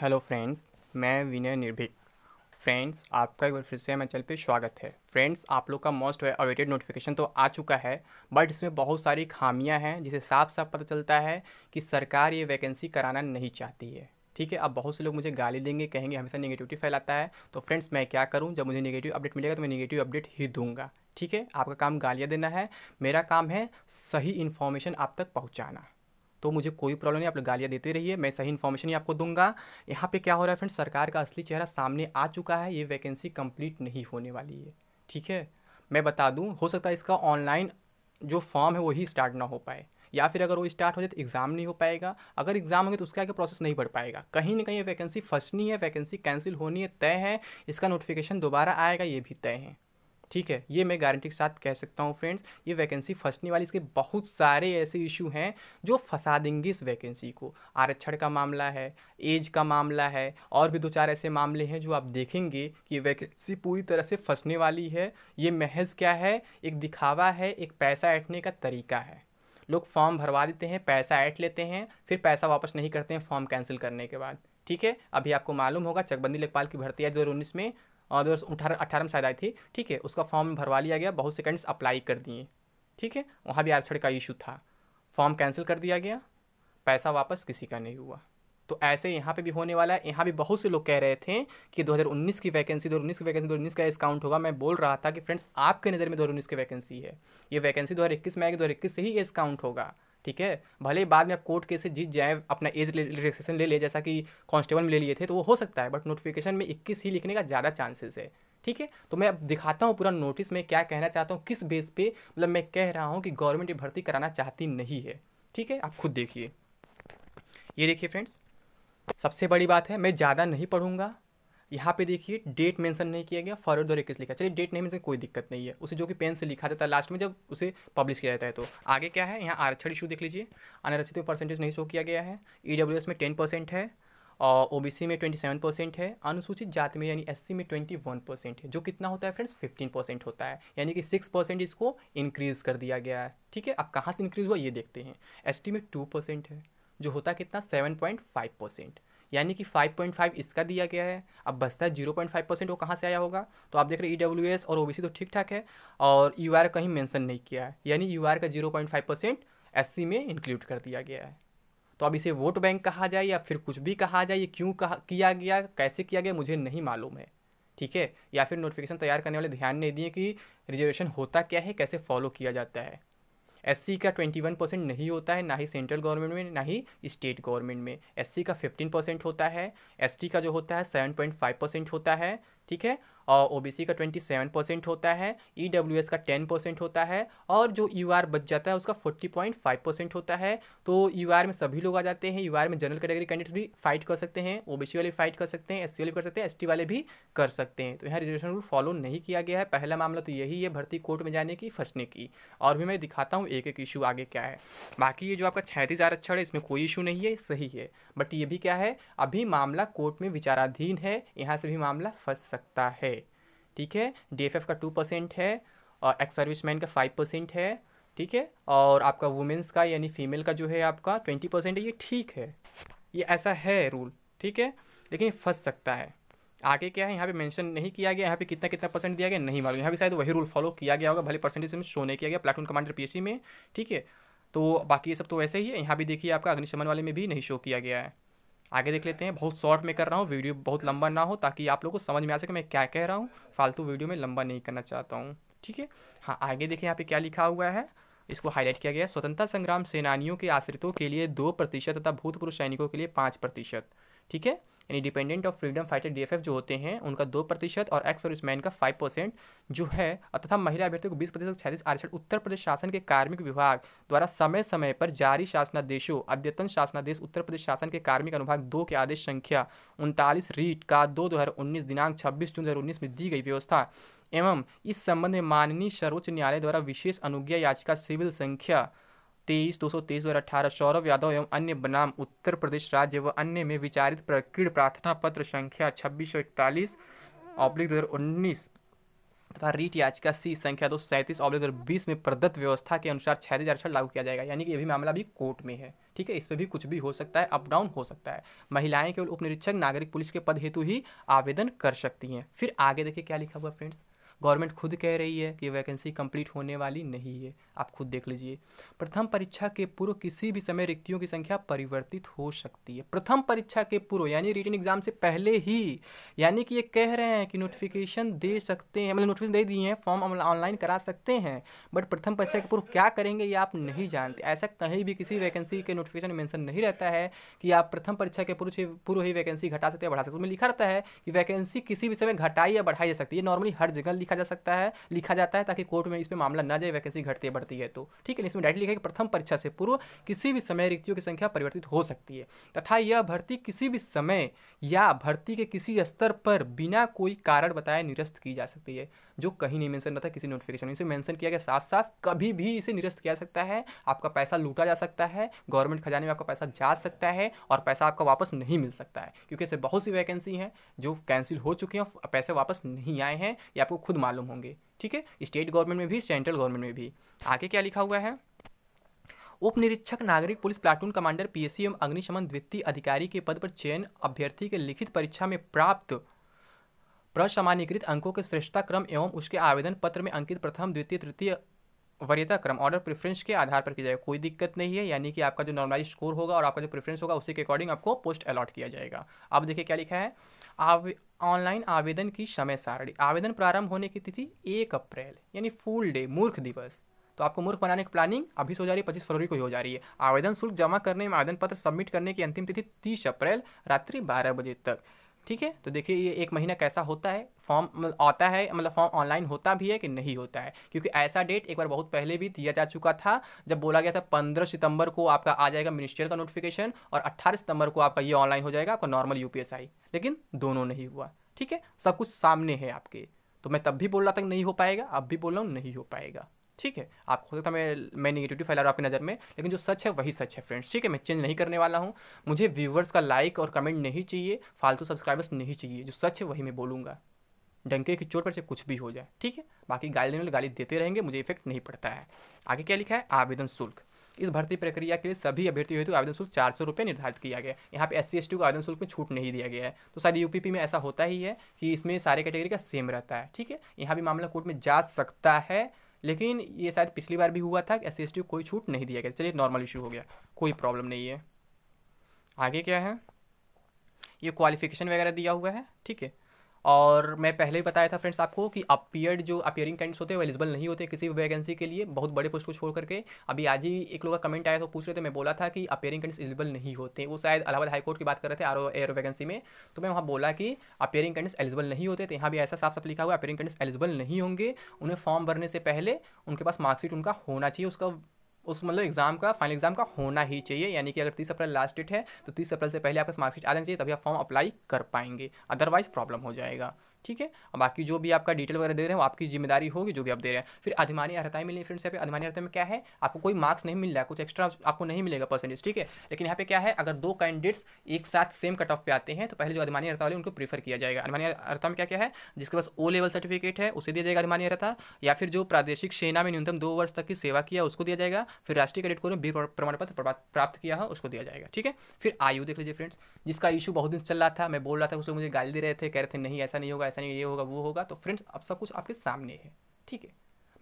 hello friends मैं विनय निर्भीक friends आपका एक बार फिर से मैं चैनल पे स्वागत है फ्रेंड्स आप लोग का मोस्ट अवेटेड नोटिफिकेशन तो आ चुका है बट इसमें बहुत सारी खामियां हैं जिसे साफ साफ पता चलता है कि सरकार ये वैकेंसी कराना नहीं चाहती है ठीक है अब बहुत से लोग मुझे गाली देंगे कहेंगे हमेशा निगेटिविटी फैलाता है तो फ्रेंड्स मैं क्या करूँ जब मुझे निगेटिव अपडेट मिलेगा तो मैं निगेटिव अपडेट ही दूंगा ठीक है आपका काम गालियाँ देना है मेरा काम है सही इन्फॉर्मेशन आप तक पहुँचाना तो मुझे कोई प्रॉब्लम नहीं आप लोग गालियाँ देते रहिए मैं सही इन्फॉर्मेशन ही आपको दूंगा यहाँ पे क्या हो रहा है फ्रेंड सरकार का असली चेहरा सामने आ चुका है ये वैकेंसी कंप्लीट नहीं होने वाली है ठीक है मैं बता दूँ हो सकता है इसका ऑनलाइन जो फॉर्म है वही स्टार्ट ना हो पाए या फिर अगर वो स्टार्ट हो जाए तो एग्ज़ाम नहीं हो पाएगा अगर एग्ज़ाम होंगे तो उसके आगे प्रोसेस नहीं बढ़ पाएगा कहीं ना कहीं ये वैकेंसी फंसनी है वैकेंसी कैंसिल होनी है तय है इसका नोटिफिकेशन दोबारा आएगा ये भी तय है ठीक है ये मैं गारंटी के साथ कह सकता हूँ फ्रेंड्स ये वैकेंसी फंसने वाली इसके बहुत सारे ऐसे इशू हैं जो फंसा देंगे इस वैकेंसी को आरक्षण का मामला है एज का मामला है और भी दो चार ऐसे मामले हैं जो आप देखेंगे कि ये वैकेंसी पूरी तरह से फंसने वाली है ये महज क्या है एक दिखावा है एक पैसा ऐटने का तरीका है लोग फॉर्म भरवा देते हैं पैसा ऐट लेते हैं फिर पैसा वापस नहीं करते हैं फॉर्म कैंसिल करने के बाद ठीक है अभी आपको मालूम होगा चकबंदी लेखपाल की भर्ती है दो में दो हज़ार अठारह में शायद आई थी ठीक है उसका फॉर्म भरवा लिया गया बहुत से कैंडिडेट्स अप्लाई कर दिए ठीक है वहाँ भी आरक्षण का इशू था फॉर्म कैंसिल कर दिया गया पैसा वापस किसी का नहीं हुआ तो ऐसे यहाँ पे भी होने वाला है यहाँ भी बहुत से लोग कह रहे थे कि 2019 की वैकेंसी 2019 की वैकेंसी 2019 का डिस्काउंट होगा मैं बोल रहा था कि फ्रेंड्स आपके नज़र में 2019 की वैकेंसी है ये वैकेंसी 2021 में आएगी 2021 से ही ये डिस्काउंट होगा ठीक है भले बाद में आप कोर्ट केस से जीत जाए अपना एज रिलैक्सेशन ले लिया जैसा कि कांस्टेबल में ले लिए थे तो वो हो सकता है बट नोटिफिकेशन में इक्कीस ही लिखने का ज़्यादा चांसेस है ठीक है तो मैं अब दिखाता हूँ पूरा नोटिस में क्या कहना चाहता हूँ किस बेस पे मतलब मैं कह रहा हूँ कि गवर्नमेंट ये भर्ती कराना चाहती नहीं है ठीक है आप खुद देखिए ये देखिए फ्रेंड्स सबसे बड़ी बात है मैं ज़्यादा नहीं पढ़ूंगा यहाँ पे देखिए डेट मेंशन नहीं किया गया फरवरी दो इक्कीस लिखा चलिए डेट नहीं मेंशन कोई दिक्कत नहीं है उसे जो कि पेन से लिखा जाता है लास्ट में जब उसे पब्लिश किया जाता है तो आगे क्या है यहाँ आरक्षण इशू देख लीजिए अनारक्षित में परसेंटेज नहीं शो किया गया है ई e में टेन परसेंट है और ओ में ट्वेंटी सेवन परसेंट है अनुसूचित जाति में यानी एस में ट्वेंटी वन परसेंट है जो कितना होता है फ्रेंड्स फिफ्टीन परसेंट होता है यानी कि सिक्स परसेंट इसको इंक्रीज़ कर दिया गया है ठीक है अब कहाँ से इंक्रीज़ हुआ ये देखते हैं एस में टू परसेंट है जो होता है कितना सेवन पॉइंट फाइव परसेंट यानी कि 5.5 इसका दिया गया है अब बसता है फाइव परसेंट वो कहाँ से आया होगा तो आप देख रहे हैं ई e और ओ तो ठीक ठाक है और यू कहीं मैंसन नहीं किया है यानी यू का जीरो पॉइंट में इंक्लूड कर दिया गया है तो अब इसे वोट बैंक कहा जाए या फिर कुछ भी कहा जाए ये क्यों कहा किया गया कैसे किया गया मुझे नहीं मालूम है ठीक है या फिर नोटिफिकेशन तैयार करने वाले ध्यान नहीं दिए कि रिजर्वेशन होता क्या है कैसे फॉलो किया जाता है एस का ट्वेंटी वन परसेंट नहीं होता है ना ही सेंट्रल गवर्नमेंट में ना ही स्टेट गवर्नमेंट में एस का फिफ्टीन परसेंट होता है एस का जो होता है सेवन पॉइंट फाइव परसेंट होता है ठीक है और ओ का ट्वेंटी सेवन परसेंट होता है ई डब्ल्यू एस का टेन परसेंट होता है और जो यू आर बच जाता है उसका फोर्टी पॉइंट फाइव परसेंट होता है तो यू आर में सभी लोग आ जाते हैं यू आर में जनरल कैटेगरी कैंडिडेट्स भी फाइट कर सकते हैं ओ वाले फाइट कर सकते हैं एस वाले कर सकते हैं एस वाले भी कर सकते हैं तो यहाँ रिजर्वेशन रूल फॉलो नहीं किया गया है पहला मामला तो यही है भर्ती कोर्ट में जाने की फंसने की और भी मैं दिखाता हूँ एक एक इशू आगे क्या है बाकी ये जो आपका छैंतीस आरक्षण है इसमें कोई इशू नहीं है सही है बट ये भी क्या है अभी मामला कोर्ट में विचाराधीन है यहाँ से भी मामला फंस सकता है ठीक है डीएफएफ का टू परसेंट है और एक्स सर्विस मैन का फाइव परसेंट है ठीक है और आपका वुमेंस का यानी फीमेल का जो है आपका ट्वेंटी परसेंट है ये ठीक है ये ऐसा है रूल ठीक है लेकिन ये फंस सकता है आगे क्या है यहाँ पे मेंशन नहीं किया गया यहाँ पे कितना कितना परसेंट दिया गया नहीं मालूम यहाँ पे शायद वही रूल फॉलो किया गया होगा भले परसेंटेज में शो नहीं किया गया प्लाटून कमांडर पी में ठीक है तो बाकी ये सब तो वैसे ही है यहाँ भी देखिए आपका अग्निशमन वाले में भी नहीं शो किया गया है आगे देख लेते हैं बहुत शॉर्ट में कर रहा हूँ वीडियो बहुत लंबा ना हो ताकि आप लोग को समझ में आ सके मैं क्या कह रहा हूँ फालतू वीडियो में लंबा नहीं करना चाहता हूँ ठीक है हाँ आगे देखें यहाँ पे क्या लिखा हुआ है इसको हाईलाइट किया गया है स्वतंत्रता संग्राम सेनानियों के आश्रितों के लिए दो प्रतिशत तथा भूतपूर्व सैनिकों के लिए पाँच प्रतिशत ठीक है यानी dependent of freedom fighter D जो होते हैं उनका दो प्रतिशत और एक्स मैन का फाइव परसेंट जो है तथा महिला अभ्यर्थियों को बीस प्रतिशत छियालीस आरक्षण उत्तर प्रदेश शासन के कार्मिक विभाग द्वारा समय समय पर जारी शासनादेशों अद्यतन शासनादेश उत्तर प्रदेश शासन के कार्मिक अनुभाग दो के आदेश संख्या उनतालीस रीट का दो दो दिनांक छब्बीस जून दो में दी गई व्यवस्था एवं इस संबंध में माननीय सर्वोच्च न्यायालय द्वारा विशेष अनुज्ञा याचिका सिविल संख्या तेईस दो सौ तेईस दो हज़ार अठारह सौरभ यादव एवं अन्य बनाम उत्तर प्रदेश राज्य व अन्य में विचारित प्रकृत प्रार्थना पत्र संख्या छब्बीस सौ इकतालीस ऑब्लिक दो हज़ार उन्नीस तथा रीट याचिका सी संख्या दो सैंतीस ऑब्लिक दो बीस में प्रदत्त व्यवस्था के अनुसार छह हज़ार छठ लागू किया जाएगा यानी कि ये भी मामला भी कोर्ट में है ठीक है इस पर भी कुछ भी हो सकता है अपडाउन हो सकता है महिलाएं केवल उपनिरीक्षक नागरिक पुलिस के पद हेतु ही आवेदन कर सकती हैं फिर आगे देखिए क्या लिखा हुआ फ्रेंड्स गवर्नमेंट खुद कह रही है कि वैकेंसी कंप्लीट होने वाली नहीं है आप खुद देख लीजिए प्रथम परीक्षा के पूर्व किसी भी समय रिक्तियों की संख्या परिवर्तित हो सकती है प्रथम परीक्षा के पूर्व यानी रिटर्न एग्जाम से पहले ही यानी कि ये कह रहे हैं कि नोटिफिकेशन दे सकते हैं मतलब नोटिफिकेशन दे दिए हैं फॉर्म ऑनलाइन करा सकते हैं बट प्रथम परीक्षा के पूर्व क्या करेंगे ये आप नहीं जानते ऐसा कहीं भी किसी वैकेंसी के नोटिफिकेशन मेंशन नहीं रहता है कि आप प्रथम परीक्षा के पूर्व पूर्व ही वैकेंसी घटा सकते हैं बढ़ा सकते हैं उसमें लिखा रहता है कि वैकेंसी किसी भी समय घटाई या बढ़ाई जा सकती है नॉर्मली हर जगह लिखा जा सकता है लिखा जाता है ताकि कोर्ट में इस पर मामला ना जाए वैकेंसी घटती बढ़ती है तो ठीक है इसमें डायरेक्ट लिखा है कि प्रथम परीक्षा से पूर्व किसी भी समय रिक्तियों की संख्या परिवर्तित हो सकती है तथा यह भर्ती किसी भी समय या भर्ती के किसी स्तर पर बिना कोई कारण बताए निरस्त की जा सकती है जो कहीं नहीं मैंसन रहता किसी नोटिफिकेशन में इसे किया गया साफ साफ कभी भी इसे निरस्त किया जा सकता है आपका पैसा लूटा जा सकता है गवर्नमेंट खजाने में आपका पैसा जा सकता है और पैसा आपका वापस नहीं मिल सकता है क्योंकि ऐसे बहुत सी वैकेंसी हैं जो कैंसिल हो चुकी हैं पैसे वापस नहीं आए हैं ये आपको खुद मालूम होंगे ठीक है स्टेट गवर्नमेंट में भी सेंट्रल गवर्नमेंट में भी आगे क्या लिखा हुआ है उप निरीक्षक नागरिक पुलिस प्लाटून कमांडर पीएससी एवं अग्निशमन द्वितीय अधिकारी के पद पर चयन अभ्यर्थी के लिखित परीक्षा में प्राप्त प्रसामान्यकृत अंकों के श्रेष्ठता क्रम एवं उसके आवेदन पत्र में अंकित प्रथम द्वितीय तृतीय वरीयता क्रम ऑर्डर प्रेफरेंस के आधार पर किया जाएगा कोई दिक्कत नहीं है यानी कि आपका जो नॉर्मलाइज स्कोर होगा और आपका जो प्रेफरेंस होगा उसी के अकॉर्डिंग आपको पोस्ट अलॉट किया जाएगा अब देखिए क्या लिखा है ऑनलाइन ऑनलाइन आवेदन की समय सारणी आवेदन प्रारंभ होने की तिथि एक अप्रैल यानी फुल डे मूर्ख दिवस तो आपको मूर्ख बनाने की प्लानिंग अभी से हो जा रही है पच्चीस फरवरी को ही हो जा रही है आवेदन शुल्क जमा करने में आवेदन पत्र सबमिट करने की अंतिम तिथि तीस अप्रैल रात्रि बारह बजे तक ठीक है तो देखिए ये एक महीना कैसा होता है फॉर्म मतलब आता है मतलब फॉर्म ऑनलाइन होता भी है कि नहीं होता है क्योंकि ऐसा डेट एक बार बहुत पहले भी दिया जा चुका था जब बोला गया था पंद्रह सितंबर को आपका आ जाएगा मिनिस्ट्रियल का नोटिफिकेशन और अट्ठारह सितंबर को आपका ये ऑनलाइन हो जाएगा आपका नॉर्मल यू लेकिन दोनों नहीं हुआ ठीक है सब कुछ सामने है आपके तो मैं तब भी बोल रहा था नहीं हो पाएगा अब भी बोल रहा हूँ नहीं हो पाएगा ठीक है आपको हो सकता है मैं मैं निगेटिविटी फैला रहा हूँ आपकी नज़र में लेकिन जो सच है वही सच है फ्रेंड्स ठीक है मैं चेंज नहीं करने वाला हूँ मुझे व्यूवर्स का लाइक और कमेंट नहीं चाहिए फालतू सब्सक्राइबर्स नहीं चाहिए जो सच है वही मैं बोलूँगा डंके की चोट पर से कुछ भी हो जाए ठीक है बाकी गाली देने वाले गाली देते रहेंगे मुझे इफेक्ट नहीं पड़ता है आगे क्या लिखा है आवेदन शुल्क इस भर्ती प्रक्रिया के लिए सभी अभ्यर्थी हेतु आवेदन शुल्क चार सौ रुपये निर्धारित किया गया है यहाँ पे एस सी को आवेदन शुल्क में छूट नहीं दिया गया है तो शायद यूपीपी में ऐसा होता ही है कि इसमें सारे कैटेगरी का सेम रहता है ठीक है यहाँ भी मामला कोर्ट में जा सकता है लेकिन ये शायद पिछली बार भी हुआ था कि एस सी कोई छूट नहीं दिया गया चलिए नॉर्मल इशू हो गया कोई प्रॉब्लम नहीं है आगे क्या है ये क्वालिफिकेशन वगैरह दिया हुआ है ठीक है और मैं पहले ही बताया था फ्रेंड्स आपको कि अपियर्ड जो अपियरिंग कैंडिडेट्स होते हैं वो एलिजिबल नहीं होते किसी भी वैकेंसी के लिए बहुत बड़े पोस्ट को छोड़ करके अभी आज ही एक लोग का कमेंट आया तो पूछ रहे थे मैं बोला था कि अपियरिंग कैंडिडेट्स एलिजिबल नहीं होते वो शायद अलाहाबाद हाईकोर्ट की बात कर रहे थे आर एयर वैकेंसी में तो मैं वहाँ बोला कि अपियरिंग कैंडिडेट्स एलिजिबल नहीं होते तो यहाँ भी ऐसा साफ साफ लिखा हुआ अपियरिंग कैंडिडेट्स एलिजिबल नहीं होंगे उन्हें फॉर्म भरने से पहले उनके पास मार्कशीट उनका होना चाहिए उसका उस मतलब एग्जाम का फाइनल एग्जाम का होना ही चाहिए यानी कि अगर तीस अप्रैल लास्ट डेट है तो तीस अप्रैल से पहले आपका मार्कशीट आ जाना चाहिए तभी आप फॉर्म अप्लाई कर पाएंगे अदरवाइज प्रॉब्लम हो जाएगा ठीक है और बाकी जो भी आपका डिटेल वगैरह दे रहे हैं वो आपकी जिम्मेदारी होगी जो भी आप दे रहे हैं फिर अधिमानी अर्हताएं मिली फ्रेंड्स यहाँ पे अधिमानी अर्हता में क्या है आपको कोई मार्क्स नहीं मिल रहा है कुछ एक्स्ट्रा आपको नहीं मिलेगा परसेंटेज ठीक है लेकिन यहाँ पे क्या है अगर दो कैंडिडेट्स एक साथ सेम कट ऑफ पे आते हैं तो पहले जो अधिमानी अर्हता वाले उनको प्रीफर किया जाएगा अधिमानी अर्था में क्या क्या है जिसके पास ओ लेवल सर्टिफिकेट है उसे दिया जाएगा अधिमानी अर्था या फिर जो प्रादेशिक सेना में न्यूनतम दो वर्ष तक की सेवा किया उसको दिया जाएगा फिर राष्ट्रीय कैडेट को भी प्रमाण पत्र प्राप्त किया है उसको दिया जाएगा ठीक है फिर आयु देख लीजिए फ्रेंड्स जिसका इशू बहुत दिन चल रहा था मैं बोल रहा था उसको मुझे गाली दे रहे थे कह रहे थे नहीं ऐसा नहीं होगा ऐसा नहीं ये होगा वो होगा तो फ्रेंड्स अब सब कुछ आपके सामने है ठीक है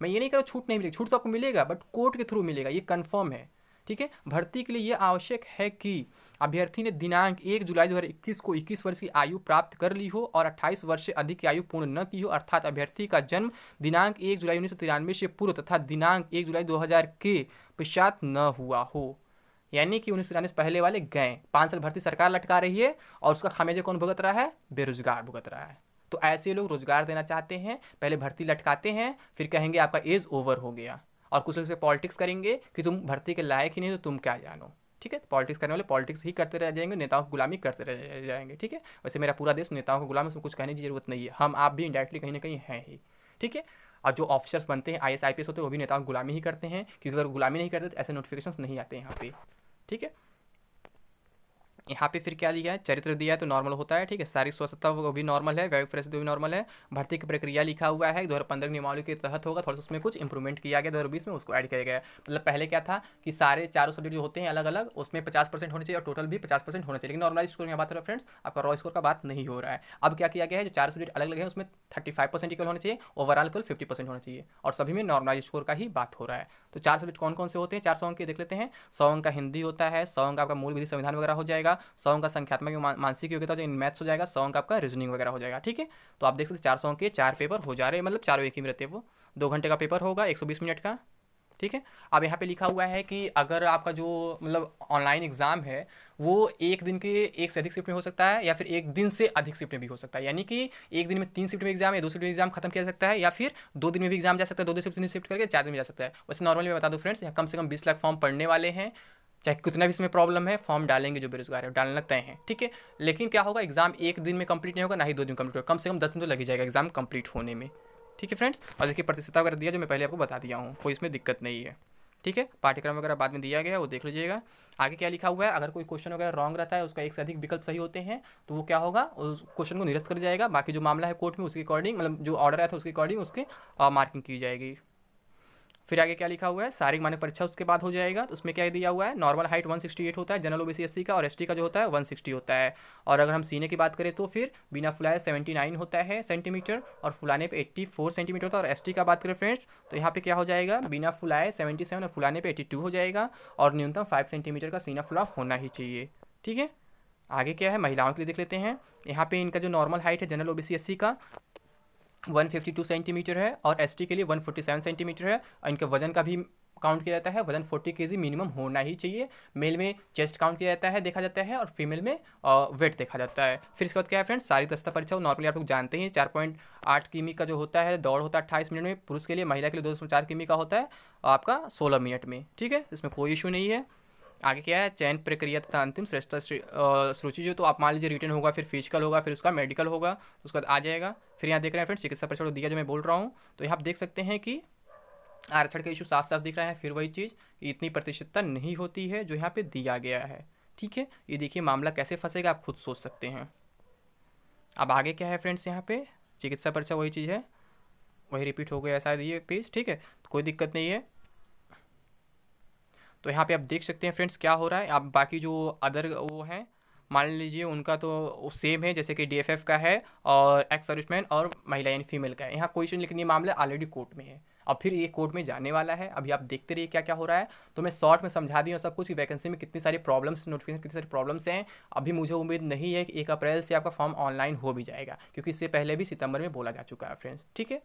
मैं ये नहीं कह रहा छूट नहीं मिलेगी छूट तो आपको मिलेगा बट कोर्ट के थ्रू मिलेगा ये कन्फर्म है ठीक है भर्ती के लिए ये आवश्यक है कि अभ्यर्थी ने दिनांक एक जुलाई 2021 को 21 वर्ष की आयु प्राप्त कर ली हो और 28 वर्ष से अधिक की आयु पूर्ण न की हो अर्थात अभ्यर्थी का जन्म दिनांक एक जुलाई उन्नीस से पूर्व तथा दिनांक एक जुलाई 2000 के पश्चात न हुआ हो यानी कि उन्नीस से पहले वाले गए पाँच साल भर्ती सरकार लटका रही है और उसका खामियाजा कौन भुगत रहा है बेरोजगार भुगत रहा है तो ऐसे लोग रोज़गार देना चाहते हैं पहले भर्ती लटकाते हैं फिर कहेंगे आपका एज ओवर हो गया और कुछ लोग पॉलिटिक्स करेंगे कि तुम भर्ती के लायक ही नहीं तो तुम क्या जानो ठीक है पॉलिटिक्स करने वाले पॉलिटिक्स ही करते रह जाएंगे नेताओं की गुलामी करते रह जाएंगे ठीक है वैसे मेरा पूरा देश नेताओं को गुलामी उसमें कुछ कहने की जरूरत नहीं है हम आप भी इंडायरेक्टली कहीं ना कहीं हैं ही ठीक है और जो ऑफिसर्स बनते हैं आई एस होते हैं वो भी नेताओं की गुलामी ही करते हैं क्योंकि अगर गुलामी नहीं करते तो ऐसे नोटिफिकेशन नहीं आते यहाँ पे ठीक है यहाँ पे फिर क्या दिया है चरित्र दिया है तो नॉर्मल होता है ठीक है शारीरिक स्वच्छता वो भी नॉर्मल है वैविक परिस्थिति भी नॉर्मल है भर्ती की प्रक्रिया लिखा हुआ है दो हज़ार पंद्रह नियमावली के तहत होगा थोड़ा सा उसमें कुछ इंप्रूवमेंट किया गया दो हज़ार बीस में उसको ऐड किया गया मतलब पहले क्या था कि सारे चारों सब्जेक्ट जो होते हैं अलग अलग उसमें पचास परसेंट होने चाहिए और टोटल भी पचास परसेंट होना चाहिए लेकिन नॉर्मलाइज स्कोर में बात करें फ्रेंड्स आपका रॉ स्कोर का बात नहीं हो रहा है अब क्या किया गया है जो चार सब्जेक्ट अलग अलग है उसमें थर्टी फाइव परसेंट इक्वल होना चाहिए ओवरऑल कल फिफ्टी परसेंट होना चाहिए और सभी में नॉर्मलाइज स्कोर का ही बात हो रहा है तो चार सब्जेक्ट कौन कौन से होते हैं चार अंक के देख लेते हैं अंक का हिंदी होता है सौ अंक आपका मूल विधि संविधान वगैरह हो जाएगा आपका सौ का संख्यात्मक मानसिक योग्यता जो इन मैथ्स हो जाएगा सौ का आपका रीजनिंग वगैरह हो जाएगा ठीक है तो आप देख सकते चार सौ के चार पेपर हो जा रहे मतलब चारों एक ही में रहते हैं वो दो घंटे का पेपर होगा एक मिनट का ठीक है अब यहाँ पे लिखा हुआ है कि अगर आपका जो मतलब ऑनलाइन एग्ज़ाम है वो एक दिन के एक से अधिक शिफ्ट में हो सकता है या फिर एक दिन से अधिक शिफ्ट में भी हो सकता है यानी कि एक दिन में तीन शिफ्ट में एग्जाम या दो शिफ्ट में एग्जाम खत्म किया जा सकता है या फिर दो दिन में भी एग्जाम जा सकता है दो दिन शिफ्ट तीन शिफ्ट करके चार दिन में जा सकता है वैसे नॉर्मली मैं बता दूँ फ्रेंड्स यहाँ कम से कम बीस लाख फॉर्म पढ़ने वाले हैं चाहे कितना भी इसमें प्रॉब्लम है फॉर्म डालेंगे जो बेरोजगार है डालना तय है ठीक है लेकिन क्या होगा एग्जाम एक दिन में कंप्लीट नहीं होगा ना ही दो दिन कंप्लीट होगा कम से कम दस दिन तो लग ही जाएगा एग्जाम कंप्लीट होने में ठीक है फ्रेंड्स और देखिए प्रतिशतता वगैरह दिया जो मैं पहले आपको बता दिया हूँ कोई इसमें दिक्कत नहीं है ठीक है पाठ्यक्रम वगैरह बाद में दिया गया वो देख लीजिएगा आगे क्या लिखा हुआ है अगर कोई क्वेश्चन वगैरह रॉन्ग रहता है उसका एक से अधिक विकल्प सही होते हैं तो वो क्या होगा उस क्वेश्चन को निरस्त कर जाएगा बाकी जो मामला है कोर्ट में उसके अकॉर्डिंग मतलब जो ऑर्डर आया था उसके अकॉर्डिंग उसके मार्किंग की जाएगी फिर आगे क्या लिखा हुआ है सारी मानक परीक्षा उसके बाद हो जाएगा तो उसमें क्या दिया हुआ है नॉर्मल हाइट 168 होता है जनरल ओबीसी एससी का और एसटी का जो होता है 160 होता है और अगर हम सीने की बात करें तो फिर बिना फुलाए 79 होता है सेंटीमीटर और फुलाने पे 84 सेंटीमीटर होता है और एसटी का बात करें फ्रेंड्स तो यहाँ पर क्या हो जाएगा बिना फुलाए सेवेंटी और फुलाने पर एट्टी हो जाएगा और न्यूनतम फाइव सेंटीमीटर का सीना फुला होना ही चाहिए ठीक है आगे क्या है महिलाओं के लिए देख लेते हैं यहाँ पे इनका जो नॉर्मल हाइट है जनरल ओबीसी एससी का 152 सेंटीमीटर है और एस के लिए 147 सेंटीमीटर है और इनके वजन का भी काउंट किया जाता है वजन 40 के मिनिमम होना ही चाहिए मेल में चेस्ट काउंट किया जाता है देखा जाता है और फीमेल में वेट देखा जाता है फिर इसके बाद क्या है फ्रेंड्स सारी दस्ता परीक्षा नॉर्मली आप लोग जानते हैं चार पॉइंट आठ किमी का जो होता है दौड़ होता है अट्ठाईस मिनट में पुरुष के लिए महिला के लिए दो दशमलव चार किमी का होता है आपका सोलह मिनट में ठीक है इसमें कोई इशू नहीं है आगे क्या है चयन प्रक्रिया तथा अंतिम श्रेष्ठता सूची जो तो आप मान लीजिए रिटर्न होगा फिर फिजिकल होगा फिर उसका मेडिकल होगा उसके बाद आ जाएगा फिर यहाँ देख रहे हैं फ्रेंड चिकित्सा परिषद दिया जो मैं बोल रहा हूँ तो यहाँ आप देख सकते हैं कि आरक्षण का इशू साफ साफ दिख रहा है फिर वही चीज़ इतनी प्रतिशतता नहीं होती है जो यहाँ पे दिया गया है ठीक है ये देखिए मामला कैसे फंसेगा आप खुद सोच सकते हैं अब आगे क्या है फ्रेंड्स यहाँ पे चिकित्सा पर्चा वही चीज़ है वही रिपीट हो गया शायद ये पेज ठीक है तो कोई दिक्कत नहीं है तो यहाँ पे आप देख सकते हैं फ्रेंड्स क्या हो रहा है आप बाकी जो अदर वो हैं मान लीजिए उनका तो सेम है जैसे कि डीएफएफ का है और एक्स सर्विसमैन और महिला यानी फीमेल का है यहाँ क्वेश्चन लिखने मामला ऑलरेडी कोर्ट में है अब फिर ये कोर्ट में जाने वाला है अभी आप देखते रहिए क्या क्या हो रहा है तो मैं शॉर्ट में समझा दी हूँ सब कुछ वैकेंसी में कितनी सारी प्रॉब्लम्स नोटिफिकेशन कितनी सारी प्रॉब्लम्स हैं अभी मुझे उम्मीद नहीं है कि एक अप्रैल से आपका फॉर्म ऑनलाइन हो भी जाएगा क्योंकि इससे पहले भी सितंबर में बोला जा चुका है फ्रेंड्स ठीक है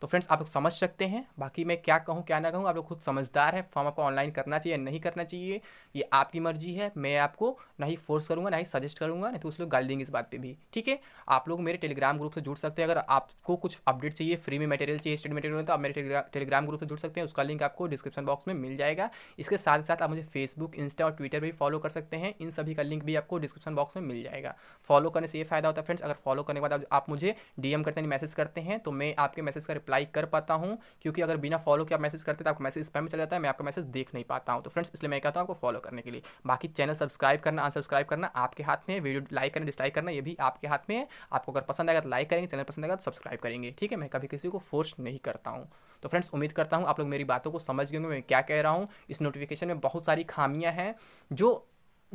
तो फ्रेंड्स आप लोग समझ सकते हैं बाकी मैं क्या कहूँ क्या ना कहूँ आप लोग खुद समझदार हैं फॉर्म आपको ऑनलाइन करना चाहिए नहीं करना चाहिए ये आपकी मर्जी है मैं आपको ना ही फोर्स करूँगा ना ही सजेस्ट करूँगा नहीं तो उस लोग गाल देंगे इस बात पर भी ठीक है आप लोग मेरे टेलीग्राम ग्रुप से जुड़ सकते हैं अगर आपको कुछ अपडेट चाहिए फ्री में मटेरियल चाहिए स्टडी मटेरियल तो आप मेरे टेलीग्राम ग्रुप से जुड़ सकते हैं उसका लिंक आपको डिस्क्रिप्शन बॉक्स में मिल जाएगा इसके साथ साथ आप मुझे फेसबुक इंस्टा और ट्विटर भी फॉलो कर सकते हैं इन सभी का लिंक भी आपको डिस्क्रिप्शन बॉक्स में मिल जाएगा फॉलो करने से ये फायदा होता है फ्रेंड्स अगर फॉलो करने के बाद आप मुझे डीएम करते हैं मैसेज करते हैं तो मैं आपके मैसेज का रिप्लाई कर पाता हूँ क्योंकि अगर बिना फॉलो के आप मैसेज करते तो आपका मैसेज स्पैम में चला जाता है मैं आपका मैसेज देख नहीं पाता हूँ तो फ्रेंड्स इसलिए मैं कहता हूँ आपको फॉलो करने के लिए बाकी चैनल सब्सक्राइब करना अनसब्सक्राइब करना आपके हाथ में वीडियो लाइक करना डिसलाइक करना ये भी आपके हाथ में है आपको अगर पसंद आएगा तो लाइक करेंगे चैनल पसंद आएगा तो सब्सक्राइब करेंगे ठीक है मैं कभी किसी को फोर्स नहीं करता हूँ तो फ्रेंड्स उम्मीद करता हूँ आप लोग मेरी बातों को समझ गए मैं क्या कह रहा हूँ इस नोटिफिकेशन में बहुत सारी खामियाँ हैं जो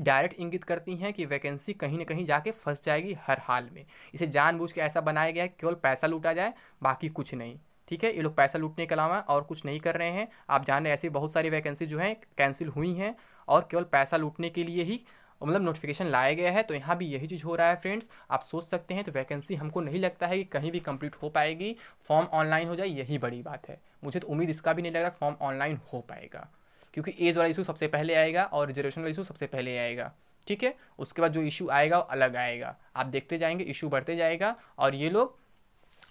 डायरेक्ट इंगित करती हैं कि वैकेंसी कहीं ना कहीं जाके फंस जाएगी हर हाल में इसे जानबूझ के ऐसा बनाया गया है केवल पैसा लूटा जाए बाकी कुछ नहीं ठीक है ये लोग पैसा लूटने के अलावा और कुछ नहीं कर रहे हैं आप जान रहे ऐसी बहुत सारी वैकेंसी जो हैं कैंसिल हुई हैं और केवल पैसा लूटने के लिए ही मतलब नोटिफिकेशन लाया गया है तो यहाँ भी यही चीज़ हो रहा है फ्रेंड्स आप सोच सकते हैं तो वैकेंसी हमको नहीं लगता है कि कहीं भी कंप्लीट हो पाएगी फॉर्म ऑनलाइन हो जाए यही बड़ी बात है मुझे तो उम्मीद इसका भी नहीं लग रहा फॉर्म ऑनलाइन हो पाएगा क्योंकि एज वाला इशू सबसे पहले आएगा और रिजर्वेशन वाला इशू सबसे पहले आएगा ठीक है उसके बाद जो इशू आएगा वो अलग आएगा आप देखते जाएंगे इशू बढ़ते जाएगा और ये लोग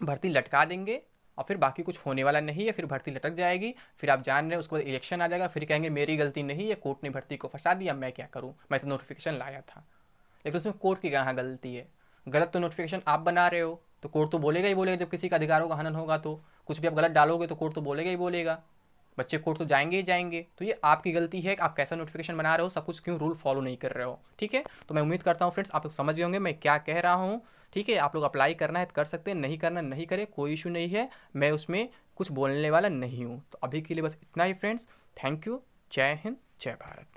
भर्ती लटका देंगे और फिर बाकी कुछ होने वाला नहीं है फिर भर्ती लटक जाएगी फिर आप जान रहे हैं उसके बाद इलेक्शन आ जाएगा फिर कहेंगे मेरी गलती नहीं है कोर्ट ने भर्ती को फंसा दिया मैं क्या करूँ मैं तो नोटिफिकेशन लाया था लेकिन उसमें कोर्ट की कहाँ गलती है गलत तो नोटिफिकेशन आप बना रहे हो तो कोर्ट तो बोलेगा ही बोलेगा जब किसी का अधिकारों का हनन होगा तो कुछ भी आप गलत डालोगे तो कोर्ट तो बोलेगा ही बोलेगा बच्चे कोर्ट तो जाएंगे ही जाएंगे तो ये आपकी गलती है कि आप कैसा नोटिफिकेशन बना रहे हो सब कुछ क्यों रूल फॉलो नहीं कर रहे हो ठीक है तो मैं उम्मीद करता हूँ फ्रेंड्स आप लोग समझ गए होंगे मैं क्या कह रहा हूँ ठीक है आप लोग अप्लाई करना है तो कर सकते हैं नहीं करना नहीं करें कोई इशू नहीं है मैं उसमें कुछ बोलने वाला नहीं हूँ तो अभी के लिए बस इतना ही फ्रेंड्स थैंक यू जय हिंद जय भारत